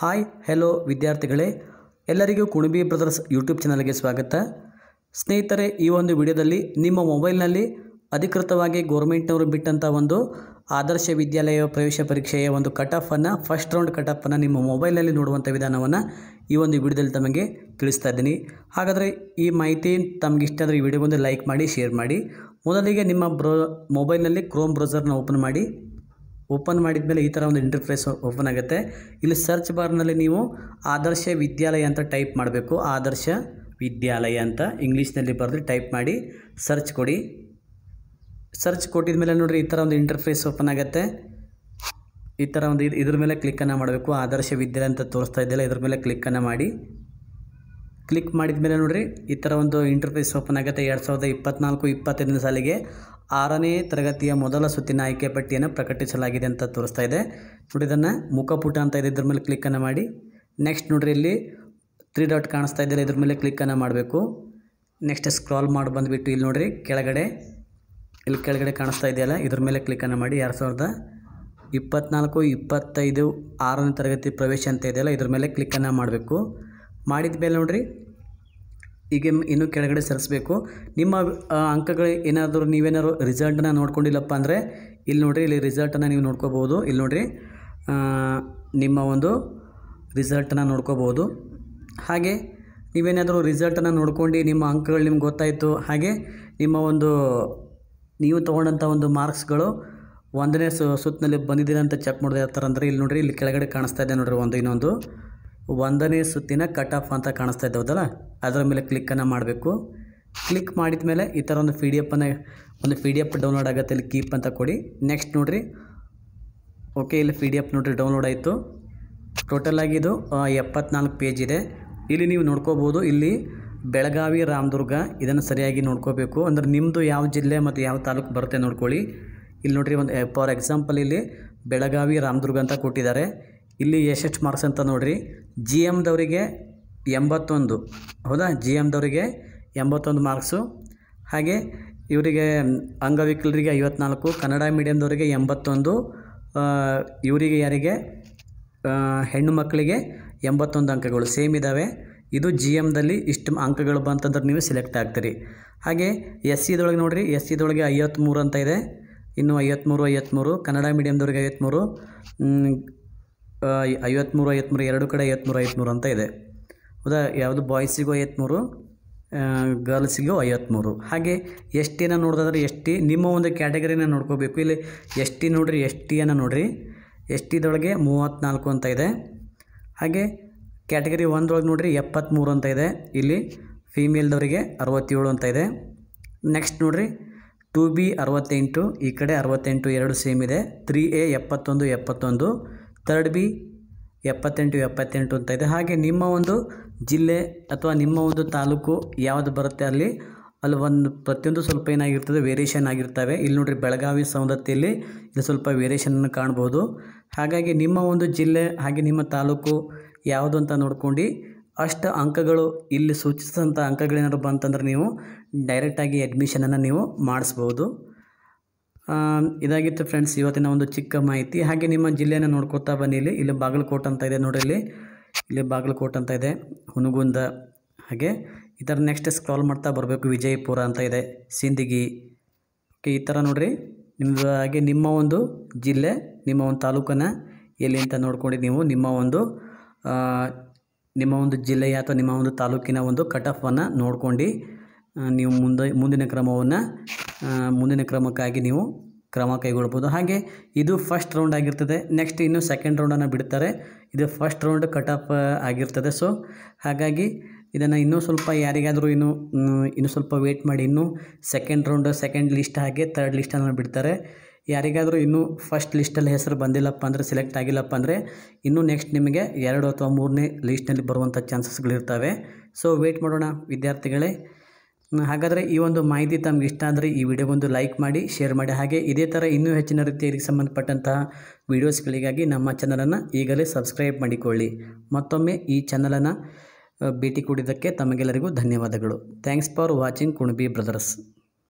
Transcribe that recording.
hi hello ವಿದ್ಯಾರ್ಥಿಗಳೇ ಎಲ್ಲರಿಗೂ ಕುಣಬಿ brothers YouTube ಚಾನಲ್ಗೆ ಸ್ವಾಗತ ಸ್ನೇಹಿತರೆ ಈ ಒಂದು ವಿಡಿಯೋದಲ್ಲಿ ನಿಮ್ಮ ಮೊಬೈಲ್ನಲ್ಲಿ ಅಧಿಕೃತವಾಗಿ ಗೋರ್ಮೆಂಟ್ನವರು ಬಿಟ್ಟಂಥ ಒಂದು ಆದರ್ಶ ವಿದ್ಯಾಲಯ ಪ್ರವೇಶ ಪರೀಕ್ಷೆಯ ಒಂದು ಕಟಫನ್ನು ಫಸ್ಟ್ ರೌಂಡ್ ಕಟಫನ್ನು ನಿಮ್ಮ ಮೊಬೈಲ್ನಲ್ಲಿ ನೋಡುವಂಥ ವಿಧಾನವನ್ನು ಈ ಒಂದು ವಿಡಿಯೋದಲ್ಲಿ ತಮಗೆ ತಿಳಿಸ್ತಾ ಇದ್ದೀನಿ ಹಾಗಾದರೆ ಈ ಮಾಹಿತಿ ತಮಗೆ ಇಷ್ಟ ಆದರೆ ಈ ಬಂದು ಲೈಕ್ ಮಾಡಿ ಶೇರ್ ಮಾಡಿ ಮೊದಲಿಗೆ ನಿಮ್ಮ ಬ್ರೋ ಮೊಬೈಲ್ನಲ್ಲಿ ಕ್ರೋಮ್ ಬ್ರೌಸರ್ನ ಓಪನ್ ಮಾಡಿ ಓಪನ್ ಮಾಡಿದ ಮೇಲೆ ಈ ಥರ ಒಂದು ಇಂಟರ್ಫೇಸ್ ಓಪನ್ ಆಗುತ್ತೆ ಇಲ್ಲಿ ಸರ್ಚ್ ಬಾರ್ನಲ್ಲಿ ನೀವು ಆದರ್ಶ ವಿದ್ಯಾಲಯ ಅಂತ ಟೈಪ್ ಮಾಡಬೇಕು ಆದರ್ಶ ವಿದ್ಯಾಲಯ ಅಂತ ಇಂಗ್ಲೀಷ್ನಲ್ಲಿ ಬರೆದು ಟೈಪ್ ಮಾಡಿ ಸರ್ಚ್ ಕೊಡಿ ಸರ್ಚ್ ಕೊಟ್ಟಿದ ಮೇಲೆ ನೋಡಿರಿ ಈ ಥರ ಒಂದು ಇಂಟರ್ಫೇಸ್ ಓಪನ್ ಆಗುತ್ತೆ ಈ ಥರ ಒಂದು ಇದ್ರ ಮೇಲೆ ಕ್ಲಿಕ್ಕನ್ನು ಮಾಡಬೇಕು ಆದರ್ಶ ವಿದ್ಯಾಲಯ ಅಂತ ತೋರಿಸ್ತಾ ಇದ್ದಿಲ್ಲ ಇದ್ರ ಮೇಲೆ ಕ್ಲಿಕ್ಕನ್ನು ಮಾಡಿ ಕ್ಲಿಕ್ ಮಾಡಿದ ಮೇಲೆ ನೋಡಿರಿ ಈ ಥರ ಒಂದು ಇಂಟರ್ಫೇಸ್ ಓಪನ್ ಆಗುತ್ತೆ ಎರಡು ಸಾವಿರದ ಇಪ್ಪತ್ತ್ನಾಲ್ಕು ಇಪ್ಪತ್ತೈದನೇ ಸಾಲಿಗೆ ಆರನೇ ತರಗತಿಯ ಮೊದಲ ಸುತ್ತಿನ ಆಯ್ಕೆ ಪಟ್ಟಿಯನ್ನು ಪ್ರಕಟಿಸಲಾಗಿದೆ ಅಂತ ತೋರಿಸ್ತಾ ಇದೆ ನೋಡಿ ಇದನ್ನು ಮುಖಪುಟ ಅಂತ ಇದೆ ಇದ್ರ ಮೇಲೆ ಕ್ಲಿಕ್ಕನ್ನು ಮಾಡಿ ನೆಕ್ಸ್ಟ್ ನೋಡಿರಿ ಇಲ್ಲಿ ತ್ರೀ ಡಾಟ್ ಕಾಣಿಸ್ತಾ ಇದ್ದಾರೆ ಇದ್ರ ಮೇಲೆ ಕ್ಲಿಕ್ಕನ್ನು ಮಾಡಬೇಕು ನೆಕ್ಸ್ಟ್ ಸ್ಕ್ರಾಲ್ ಮಾಡಿ ಬಂದುಬಿಟ್ಟು ಇಲ್ಲಿ ನೋಡಿರಿ ಕೆಳಗಡೆ ಇಲ್ಲಿ ಕೆಳಗಡೆ ಕಾಣಿಸ್ತಾ ಇದೆಯಲ್ಲ ಇದ್ರ ಮೇಲೆ ಕ್ಲಿಕ್ಕನ್ನು ಮಾಡಿ ಎರಡು ಸಾವಿರದ ಇಪ್ಪತ್ನಾಲ್ಕು ಇಪ್ಪತ್ತೈದು ಆರನೇ ತರಗತಿ ಪ್ರವೇಶ ಅಂತ ಇದೆಯಲ್ಲ ಇದ್ರ ಮೇಲೆ ಕ್ಲಿಕ್ಕನ್ನು ಮಾಡಬೇಕು ಮಾಡಿದ ಮೇಲೆ ನೋಡಿರಿ ಈಗ ಇನ್ನೂ ಕೆಳಗಡೆ ಸರಿಸಬೇಕು ನಿಮ್ಮ ಅಂಕಗಳು ಏನಾದರೂ ನೀವೇನಾದ್ರು ರಿಸಲ್ಟನ್ನ ನೋಡ್ಕೊಂಡಿಲ್ಲಪ್ಪ ಅಂದರೆ ಇಲ್ಲಿ ನೋಡಿರಿ ಇಲ್ಲಿ ರಿಸಲ್ಟನ್ನು ನೀವು ನೋಡ್ಕೋಬೋದು ಇಲ್ಲಿ ನೋಡಿರಿ ನಿಮ್ಮ ಒಂದು ರಿಸಲ್ಟನ್ನು ನೋಡ್ಕೋಬೋದು ಹಾಗೆ ನೀವೇನಾದರೂ ರಿಸಲ್ಟನ್ನು ನೋಡ್ಕೊಂಡು ನಿಮ್ಮ ಅಂಕಗಳು ನಿಮ್ಗೆ ಗೊತ್ತಾಯಿತು ಹಾಗೆ ನಿಮ್ಮ ಒಂದು ನೀವು ತೊಗೊಂಡಂಥ ಒಂದು ಮಾರ್ಕ್ಸ್ಗಳು ಒಂದನೇ ಸುತ್ತಿನಲ್ಲಿ ಬಂದಿದ್ದೀರಂತ ಚೆಕ್ ಮಾಡಿದೆ ಯಾವ ಥರ ಅಂದರೆ ಇಲ್ಲಿ ನೋಡಿರಿ ಇಲ್ಲಿ ಕೆಳಗಡೆ ಕಾಣಿಸ್ತಾ ಇದೆ ನೋಡಿರಿ ಒಂದು ಇನ್ನೊಂದು ಒಂದನೇ ಸುತ್ತಿನ ಕಟ್ ಆಫ್ ಅಂತ ಕಾಣಿಸ್ತಾ ಇದ್ದಾವದಲ್ಲ ಅದರ ಮೇಲೆ ಕ್ಲಿಕ್ಕನ್ನು ಮಾಡಬೇಕು ಕ್ಲಿಕ್ ಮಾಡಿದ ಮೇಲೆ ಈ ಥರ ಒಂದು ಪಿ ಡಿ ಎಫನ್ನು ಒಂದು ಪಿ ಡಿ ಎಫ್ ಡೌನ್ಲೋಡ್ ಆಗುತ್ತೆ ಇಲ್ಲಿ ಕೀಪ್ ಅಂತ ಕೊಡಿ ನೆಕ್ಸ್ಟ್ ನೋಡಿರಿ ಓಕೆ ಇಲ್ಲಿ ಪಿ ಡಿ ಎಫ್ ನೋಡಿರಿ ಡೌನ್ಲೋಡ್ ಆಯಿತು ಟೋಟಲಾಗಿ ಇದು ಎಪ್ಪತ್ನಾಲ್ಕು ಪೇಜ್ ಇದೆ ಇಲ್ಲಿ ನೀವು ನೋಡ್ಕೋಬೋದು ಇಲ್ಲಿ ಬೆಳಗಾವಿ ರಾಮದುರ್ಗ ಇದನ್ನು ಸರಿಯಾಗಿ ನೋಡ್ಕೋಬೇಕು ಅಂದರೆ ನಿಮ್ಮದು ಯಾವ ಜಿಲ್ಲೆ ಮತ್ತು ಯಾವ ತಾಲೂಕು ಬರುತ್ತೆ ನೋಡ್ಕೊಳ್ಳಿ ಇಲ್ಲಿ ನೋಡಿರಿ ಒಂದು ಫಾರ್ ಎಕ್ಸಾಂಪಲ್ ಇಲ್ಲಿ ಬೆಳಗಾವಿ ರಾಮದುರ್ಗ ಅಂತ ಕೊಟ್ಟಿದ್ದಾರೆ ಇಲ್ಲಿ ಎಷ್ಟೆಷ್ಟು ಮಾರ್ಕ್ಸ್ ಅಂತ ನೋಡಿರಿ ಜಿ ಎಮ್ದವರಿಗೆ ಎಂಬತ್ತೊಂದು ಹೌದಾ ಜಿ ಎಮ್ದವರಿಗೆ ಎಂಬತ್ತೊಂದು ಮಾರ್ಕ್ಸು ಹಾಗೆ ಇವರಿಗೆ ಅಂಗವಿಕಲರಿಗೆ ಐವತ್ನಾಲ್ಕು ಕನ್ನಡ ಮೀಡಿಯಮ್ದವರಿಗೆ ಎಂಬತ್ತೊಂದು ಇವರಿಗೆ ಯಾರಿಗೆ ಹೆಣ್ಣು ಮಕ್ಕಳಿಗೆ ಎಂಬತ್ತೊಂದು ಅಂಕಗಳು ಸೇಮ್ ಇದ್ದಾವೆ ಇದು ಜಿ ಎಮ್ದಲ್ಲಿ ಇಷ್ಟು ಅಂಕಗಳು ಬಂತಂದ್ರೆ ನೀವು ಸೆಲೆಕ್ಟ್ ಆಗ್ತೀರಿ ಹಾಗೆ ಎಸ್ ಸಿದೊಳಗೆ ನೋಡಿರಿ ಎಸ್ ಸಿದೊಳಗೆ ಐವತ್ತ್ಮೂರು ಅಂತ ಇದೆ ಇನ್ನು ಐವತ್ತ್ಮೂರು ಐವತ್ತ್ಮೂರು ಕನ್ನಡ ಮೀಡಿಯಮ್ದವ್ರಿಗೆ ಐವತ್ತ್ಮೂರು ಐವತ್ತ್ಮೂರು ಐವತ್ತ್ಮೂರು ಎರಡು ಕಡೆ ಐವತ್ತ್ಮೂರು ಐವತ್ತ್ಮೂರು ಅಂತ ಇದೆ ಉದಾ ಯಾವುದು ಬಾಯ್ಸಿಗೂ ಐವತ್ತ್ಮೂರು ಗರ್ಲ್ಸಿಗೂ ಐವತ್ತ್ಮೂರು ಹಾಗೆ ಎಸ್ ಟಿನ ನೋಡೋದಾದ್ರೆ ಎಸ್ ಟಿ ನಿಮ್ಮ ಒಂದು ಕ್ಯಾಟಗರಿನ ನೋಡ್ಕೋಬೇಕು ಇಲ್ಲಿ ಎಸ್ ಟಿ ನೋಡಿರಿ ಎಸ್ ಟಿಯನ್ನು ನೋಡಿರಿ ಎಸ್ ಟಿದೊಳಗೆ ಮೂವತ್ತ್ನಾಲ್ಕು ಅಂತ ಇದೆ ಹಾಗೆ ಕ್ಯಾಟಗರಿ ಒಂದೊಳಗೆ ನೋಡಿರಿ ಎಪ್ಪತ್ತ್ಮೂರು ಅಂತ ಇದೆ ಇಲ್ಲಿ ಫೀಮೇಲ್ದವರಿಗೆ ಅರವತ್ತೇಳು ಅಂತ ಇದೆ ನೆಕ್ಸ್ಟ್ ನೋಡಿರಿ ಟು ಬಿ ಅರವತ್ತೆಂಟು ಈ ಕಡೆ ಅರವತ್ತೆಂಟು ಎರಡು ಸೇಮ್ ಇದೆ ತ್ರೀ ಎ ಎಪ್ಪತ್ತೊಂದು ಎಪ್ಪತ್ತೊಂದು ತರ್ಡ್ ಬಿ ಎಪ್ಪತ್ತೆಂಟು ಎಪ್ಪತ್ತೆಂಟು ಅಂತ ಇದೆ ಹಾಗೆ ನಿಮ್ಮ ಒಂದು ಜಿಲ್ಲೆ ಅಥವಾ ನಿಮ್ಮ ಒಂದು ತಾಲೂಕು ಯಾವುದು ಬರುತ್ತೆ ಅಲ್ಲಿ ಅಲ್ಲಿ ಒಂದು ಪ್ರತಿಯೊಂದು ಸ್ವಲ್ಪ ಏನಾಗಿರ್ತದೆ ವೇರಿಯೇಷನ್ ಆಗಿರ್ತವೆ ಇಲ್ಲಿ ನೋಡ್ರಿ ಬೆಳಗಾವಿ ಸೌಂದತ್ತಿಯಲ್ಲಿ ಇದು ಸ್ವಲ್ಪ ವೇರಿಯೇಷನನ್ನು ಕಾಣ್ಬೋದು ಹಾಗಾಗಿ ನಿಮ್ಮ ಒಂದು ಜಿಲ್ಲೆ ಹಾಗೆ ನಿಮ್ಮ ತಾಲೂಕು ಯಾವುದು ಅಂತ ನೋಡ್ಕೊಂಡು ಅಷ್ಟು ಅಂಕಗಳು ಇಲ್ಲಿ ಸೂಚಿಸಿದಂಥ ಅಂಕಗಳೇನಾದ್ರು ಬಂತಂದ್ರೆ ನೀವು ಡೈರೆಕ್ಟಾಗಿ ಅಡ್ಮಿಷನನ್ನು ನೀವು ಮಾಡಿಸ್ಬೋದು ಇದಾಗಿತ್ತು ಫ್ರೆಂಡ್ಸ್ ಇವತ್ತಿನ ಒಂದು ಚಿಕ್ಕ ಮಾಹಿತಿ ಹಾಗೆ ನಿಮ್ಮ ಜಿಲ್ಲೆಯನ್ನು ನೋಡ್ಕೋತಾ ಬನ್ನಿ ಇಲ್ಲಿ ಇಲ್ಲಿ ಬಾಗಲಕೋಟೆ ಅಂತ ಇದೆ ನೋಡಿ ಇಲ್ಲಿ ಇಲ್ಲಿ ಬಾಗಲಕೋಟ್ ಅಂತ ಇದೆ ಹುನಗುಂದ ಹಾಗೆ ಈ ಥರ ನೆಕ್ಸ್ಟ್ ಸ್ಕ್ರಾಲ್ ಮಾಡ್ತಾ ಬರಬೇಕು ವಿಜಯಪುರ ಅಂತ ಇದೆ ಸಿಂದಗಿ ಓಕೆ ಈ ಥರ ನೋಡಿರಿ ನಿಮ್ಮ ಹಾಗೆ ನಿಮ್ಮ ಒಂದು ಜಿಲ್ಲೆ ನಿಮ್ಮ ಒಂದು ತಾಲೂಕನ್ನು ಎಲ್ಲಿ ಅಂತ ನೋಡ್ಕೊಂಡು ನೀವು ನಿಮ್ಮ ಒಂದು ನಿಮ್ಮ ಒಂದು ಜಿಲ್ಲೆಯ ಅಥವಾ ನಿಮ್ಮ ಒಂದು ತಾಲೂಕಿನ ಒಂದು ಕಟ್ ಆಫನ್ನು ನೋಡ್ಕೊಂಡು ನೀವು ಮುಂದೆ ಮುಂದಿನ ಕ್ರಮವನ್ನು ಮುಂದಿನ ಕ್ರಮಕ್ಕಾಗಿ ನೀವು ಕ್ರಮ ಕೈಗೊಳ್ಬೋದು ಹಾಗೆ ಇದು ಫಸ್ಟ್ ರೌಂಡ್ ಆಗಿರ್ತದೆ ನೆಕ್ಸ್ಟ್ ಇನ್ನು ಸೆಕೆಂಡ್ ರೌಂಡನ್ನು ಬಿಡ್ತಾರೆ ಇದು ಫಸ್ಟ್ ರೌಂಡ್ ಕಟ್ ಆಫ್ ಆಗಿರ್ತದೆ ಸೊ ಹಾಗಾಗಿ ಇದನ್ನು ಇನ್ನೂ ಸ್ವಲ್ಪ ಯಾರಿಗಾದರೂ ಇನ್ನೂ ಇನ್ನೂ ಸ್ವಲ್ಪ ವೇಟ್ ಮಾಡಿ ಇನ್ನೂ ಸೆಕೆಂಡ್ ರೌಂಡ್ ಸೆಕೆಂಡ್ ಲಿಸ್ಟ್ ಹಾಗೆ ತರ್ಡ್ ಲಿಸ್ಟನ್ನು ಬಿಡ್ತಾರೆ ಯಾರಿಗಾದರೂ ಇನ್ನೂ ಫಸ್ಟ್ ಲಿಸ್ಟಲ್ಲಿ ಹೆಸರು ಬಂದಿಲ್ಲಪ್ಪ ಅಂದರೆ ಸೆಲೆಕ್ಟ್ ಆಗಿಲ್ಲಪ್ಪ ಅಂದರೆ ಇನ್ನೂ ನೆಕ್ಸ್ಟ್ ನಿಮಗೆ ಎರಡು ಅಥವಾ ಮೂರನೇ ಲಿಸ್ಟ್ನಲ್ಲಿ ಬರುವಂಥ ಚಾನ್ಸಸ್ಗಳಿರ್ತವೆ ಸೊ ವೇಟ್ ಮಾಡೋಣ ವಿದ್ಯಾರ್ಥಿಗಳೇ ಹಾಗಾದರೆ ಈ ಒಂದು ಮಾಹಿತಿ ತಮಗೆ ಇಷ್ಟ ಆದರೆ ಈ ವಿಡಿಯೋಗೊಂದು ಲೈಕ್ ಮಾಡಿ ಶೇರ್ ಮಾಡಿ ಹಾಗೆ ಇದೇ ಥರ ಇನ್ನೂ ಹೆಚ್ಚಿನ ರೀತಿಯಲ್ಲಿ ಸಂಬಂಧಪಟ್ಟಂತಹ ವಿಡಿಯೋಸ್ಗಳಿಗಾಗಿ ನಮ್ಮ ಚಾನಲನ್ನು ಈಗಲೇ ಸಬ್ಸ್ಕ್ರೈಬ್ ಮಾಡಿಕೊಳ್ಳಿ ಮತ್ತೊಮ್ಮೆ ಈ ಚಾನಲನ್ನು ಭೇಟಿ ಕೊಡಿದ್ದಕ್ಕೆ ತಮಗೆಲ್ಲರಿಗೂ ಧನ್ಯವಾದಗಳು thanks for watching Kunabi brothers